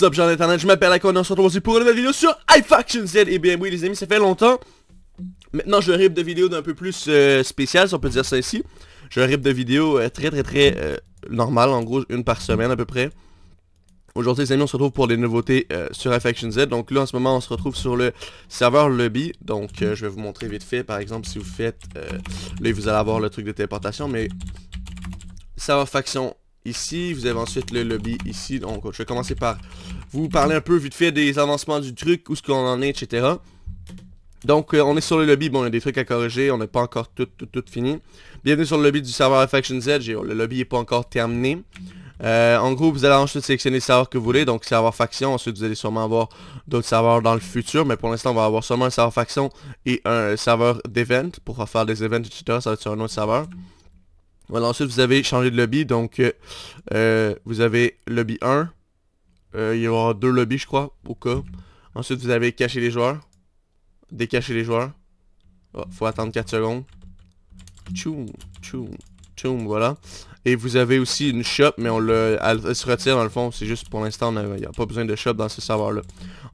What's up, gens je m'appelle Akon, on se retrouve aussi pour une nouvelle vidéo sur iFaction Z. Et eh bien oui, les amis, ça fait longtemps. Maintenant, je rip de vidéos d'un peu plus euh, spécial, si on peut dire ça ici. Je rip de vidéos euh, très très très euh, normal, en gros, une par semaine à peu près. Aujourd'hui, les amis, on se retrouve pour les nouveautés sur iFaction Z. Donc là, en ce moment, on se retrouve sur le serveur lobby. Donc, je vais vous montrer vite fait, par exemple, si vous faites... là, vous allez avoir le truc de téléportation, mais... Serveur faction ici. Vous avez ensuite le lobby ici. Donc, je vais commencer par vous parler un peu vite fait des avancements du truc, où ce qu'on en est, etc. Donc, euh, on est sur le lobby. Bon, il y a des trucs à corriger. On n'est pas encore tout, tout, tout fini. Bienvenue sur le lobby du serveur Faction Z, Le lobby n'est pas encore terminé. Euh, en gros, vous allez ensuite sélectionner le serveur que vous voulez, donc serveur faction. Ensuite, vous allez sûrement avoir d'autres serveurs dans le futur, mais pour l'instant, on va avoir seulement un serveur faction et un serveur d'event pour faire des events, etc. Ça va être sur un autre serveur. Voilà, ensuite vous avez changé de lobby, donc euh, euh, vous avez lobby 1. Euh, il y aura deux lobbies je crois, au cas. Ensuite vous avez caché les joueurs. Décacher les joueurs. Oh, faut attendre 4 secondes. Tchoum, tchoum, tchoum, voilà. Et vous avez aussi une shop, mais on le, elle, se retire dans le fond, c'est juste pour l'instant, il n'y a pas besoin de shop dans ce serveur-là.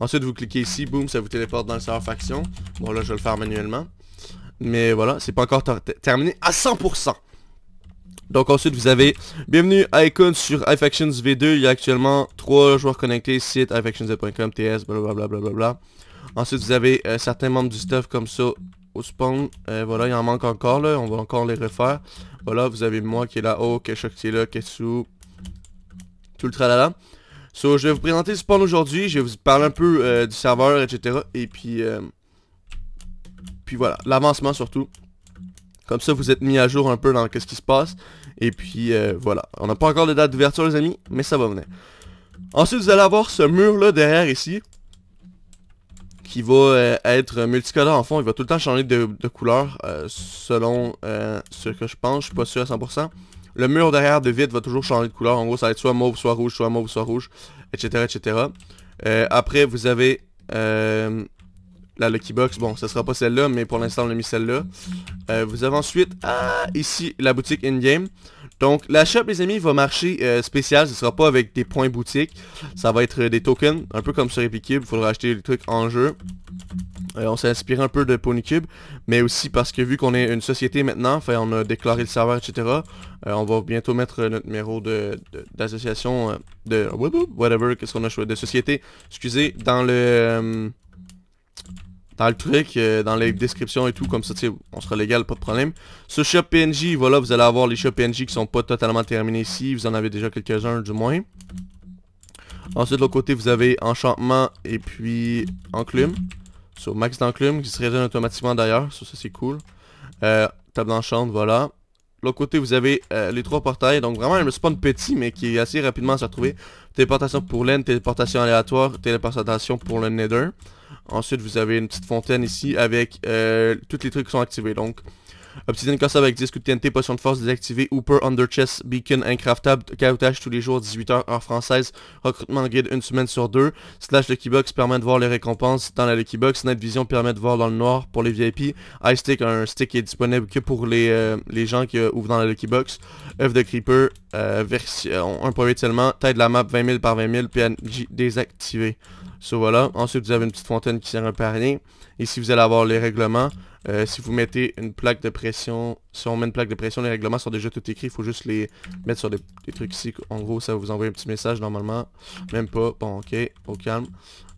Ensuite, vous cliquez ici, boum, ça vous téléporte dans le serveur faction. Bon, là, je vais le faire manuellement. Mais voilà, c'est pas encore terminé à 100%. Donc ensuite vous avez bienvenue à Icon sur iFactions V2, il y a actuellement 3 joueurs connectés, site iFactions.com, TS, blablabla. Bla ensuite vous avez euh, certains membres du stuff comme ça au spawn, euh, voilà il en manque encore là, on va encore les refaire. Voilà vous avez moi qui est là-haut, Keshok qui est là, Ketsu, tout le tralala. So je vais vous présenter le spawn aujourd'hui, je vais vous parler un peu euh, du serveur etc. Et puis, puis voilà, l'avancement surtout. Comme ça, vous êtes mis à jour un peu dans ce qui se passe. Et puis, euh, voilà. On n'a pas encore de date d'ouverture, les amis, mais ça va venir. Ensuite, vous allez avoir ce mur-là derrière ici, qui va euh, être multicolore en fond. Il va tout le temps changer de, couleur euh, selon ce que je pense. Je suis pas sûr à 100%. Le mur derrière de vide va toujours changer de couleur. En gros, ça va être soit mauve, soit rouge, soit mauve, soit rouge, etc. etc. après, vous avez la Lucky Box. Bon, ce sera pas celle-là, mais pour l'instant, on a mis celle-là. Euh, vous avez ensuite, ah, ici, la boutique in-game. Donc, la shop, les amis, va marcher euh, spécial. Ce sera pas avec des points boutique. Ça va être euh, des tokens, un peu comme sur Epicube. Il faudra acheter des trucs en jeu. on s'est inspiré un peu de Cube. mais aussi parce que vu qu'on est une société maintenant, on a déclaré le serveur, etc. on va bientôt mettre notre numéro de, d'association de, whatever qu'est-ce qu'on a choisi de société, excusez, dans le dans le truc, euh, dans les descriptions et tout, comme ça, tu on sera légal, pas de problème. Ce Shop PNJ, voilà, vous allez avoir les Shop PNJ qui sont pas totalement terminés ici, vous en avez déjà quelques-uns du moins. Ensuite, de l'autre côté, vous avez Enchantement et puis Enclume. Sur Max d'Enclume, qui se résonne automatiquement d'ailleurs, ça, ça c'est cool. Euh, table d'enchant, voilà. L'autre côté, vous avez euh, les trois portails. Donc vraiment un spawn petit, mais qui est assez rapidement à se retrouver. Téléportation pour l'aine, téléportation aléatoire, téléportation pour le Nether. Ensuite, vous avez une petite fontaine ici avec toutes euh, tous les trucs qui sont activés. Donc, Obsidian Cossav avec 10 de TNT, potion de force désactivée, Hooper, Underchest, Beacon, incraftable, caoutage tous les jours, 18h heure française, recrutement guide une semaine sur deux, Slash Lucky Box permet de voir les récompenses dans la Lucky Box, Night Vision permet de voir dans le noir pour les VIP, Ice Stick, un stick qui est disponible que pour les, euh, gens qui euh, ouvrent dans la Lucky Box, œuf de Creeper, euh, un version 1.8 seulement, taille de la map 20 000 par 20 000, PNJ désactivé. So voilà, ensuite vous avez une petite fontaine qui sert un à rien, ici vous allez avoir les règlements, euh, si vous mettez une plaque de pression, si on met une plaque de pression, les règlements sont déjà tout écrits. Il faut juste les mettre sur des, trucs ici. En gros, ça vous envoie un petit message normalement. Même pas. Bon, ok. Au calme.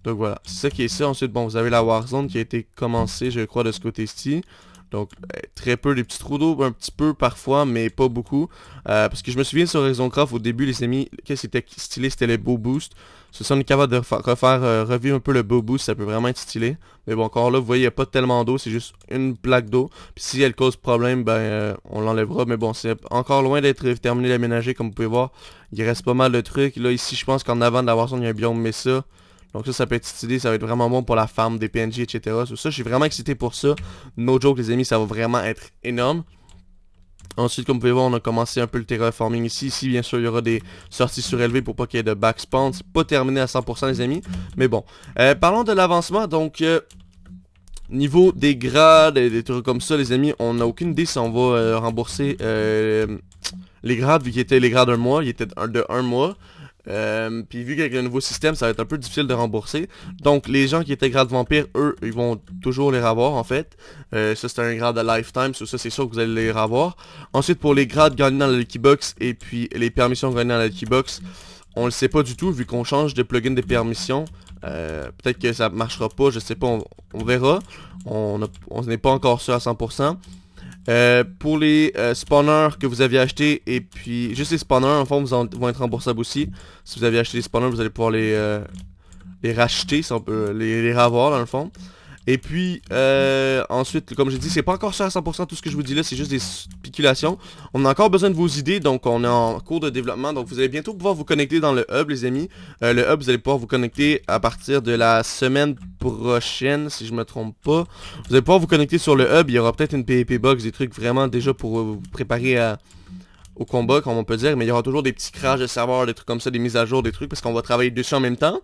Donc voilà. C'est qui est ça. Ensuite, bon, vous avez la Warzone qui a été commencée, je crois, de ce côté-ci. Donc, euh, très peu, des petits trous d'eau, un petit peu parfois, mais pas beaucoup. Euh, parce que je me souviens sur Horizon Craft, au début, les amis, qu'est-ce qui était stylé, c'était les beaux boosts. Ce sont capable de refaire, euh, revivre un peu le beau boost, ça peut vraiment être stylé. Mais bon, encore là, vous voyez, il n'y a pas tellement d'eau, c'est juste une plaque d'eau. Puis si elle cause problème, ben, on l'enlèvera. Mais bon, c'est encore loin d'être terminé d'aménager, comme vous pouvez voir. Il reste pas mal de trucs. Là, ici, je pense qu'en avant d'avoir la il y a un biome, mais ça... Donc ça, ça peut être idée, ça va être vraiment bon pour la farm des PNJ, etc. ça, je suis vraiment excité pour ça. No joke, les amis, ça va vraiment être énorme. Ensuite, comme vous pouvez voir, on a commencé un peu le terraforming ici. Ici, bien sûr, il y aura des sorties surélevées pour pas qu'il y ait de backspawn. C'est pas terminé à 100% les amis, mais bon. Euh, parlons de l'avancement, donc... Euh, niveau des grades et des trucs comme ça, les amis, on n'a aucune idée si on va euh, rembourser les grades, vu qu'ils étaient les grades d'un mois, ils étaient de un mois. Euh, puis vu qu'avec le nouveau système, ça va être un peu difficile de rembourser. Donc les gens qui étaient grades vampire, eux, ils vont toujours les ravoir en fait. Euh, ça c'est un grade à lifetime, ça, c'est sûr que vous allez les ravoir. Ensuite pour les grades gagnés dans la Lucky et puis les permissions gagnées dans la Lucky Box, on le sait pas du tout vu qu'on change de plugin des permissions. Euh, peut-être que ça marchera pas, je sais pas, on, on verra. On n'est pas encore sûr à 100%. Euh, pour les euh, spawners que vous avez achetés et puis juste les spawners en fond vont être remboursables aussi. Si vous avez acheté les spawners vous allez pouvoir les, euh, les racheter, si on peut les, les ravoir dans le fond. Et puis, euh, ensuite, comme j'ai dit, c'est pas encore sûr à 100% tout ce que je vous dis là, c'est juste des spéculations. On a encore besoin de vos idées, donc on est en cours de développement, donc vous allez bientôt pouvoir vous connecter dans le hub, les amis. Euh, le hub, vous allez pouvoir vous connecter à partir de la semaine prochaine, si je me trompe pas. Vous allez pouvoir vous connecter sur le hub, il y aura peut-être une PvP box, des trucs vraiment déjà pour euh, vous préparer au combat, comme on peut dire, mais il y aura toujours des petits crashs de serveurs, des trucs comme ça, des mises à jour, des trucs, parce qu'on va travailler dessus en même temps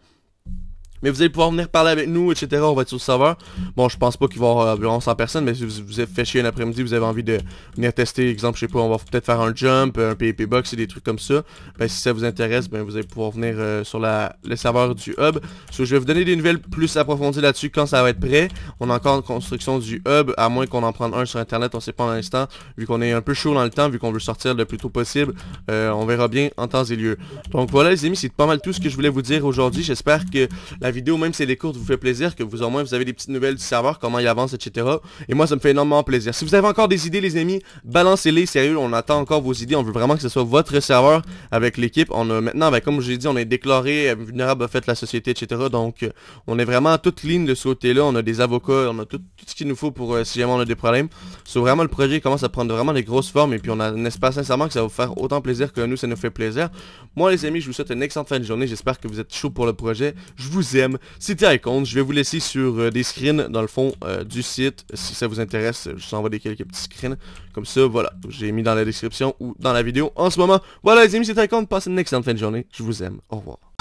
mais vous allez pouvoir venir parler avec nous, etc. On va être sur le serveur. Bon, je pense pas qu'il va y avoir euh, environ 100 personnes, mais si vous, vous êtes fait chier un après-midi, vous avez envie de venir tester, exemple, je sais pas, on va peut-être faire un jump, un PIP box et des trucs comme ça, ben, si ça vous intéresse, ben, vous allez pouvoir venir euh, sur le serveur du hub. je vais vous donner des nouvelles plus approfondies là-dessus quand ça va être prêt. On a encore en construction du hub, à moins qu'on en prenne un sur Internet, on sait pas en l'instant, vu qu'on est un peu chaud dans le temps, vu qu'on veut sortir le plus tôt possible. Euh, on verra bien en temps et lieu. Donc voilà les amis, c'est pas mal tout ce que je voulais vous dire aujourd'hui. J'espère que la vidéo, même si elle est vous fait plaisir, que vous au moins vous avez des petites nouvelles du serveur, comment il avance, etc. Et moi, ça me fait énormément plaisir. Si vous avez encore des idées, les amis, balancez-les, sérieux, on attend encore vos idées, on veut vraiment que ce soit votre serveur avec l'équipe. On a maintenant, ben, comme j'ai dit, on est déclaré euh, vulnérable fait la société, etc. Donc, euh, on est vraiment à toute ligne de sauter là on a des avocats, on a tout, ce qu'il nous faut pour euh, si jamais on a des problèmes. C'est vraiment le projet commence à prendre vraiment des grosses formes et puis on a un espace sincèrement que ça va vous faire autant plaisir que nous, ça nous fait plaisir. Moi, les amis, je vous souhaite une excellente fin de journée, j'espère que vous êtes chaud pour le projet. Je vous aime. C'était Icon, je vais vous laisser sur euh, des screens dans le fond euh, du site. Si ça vous intéresse, je vous envoie des quelques petits screens. Comme ça, voilà. J'ai mis dans la description ou dans la vidéo en ce moment. Voilà les amis, c'était Icon. Passez une excellente fin de journée. Je vous aime. Au revoir.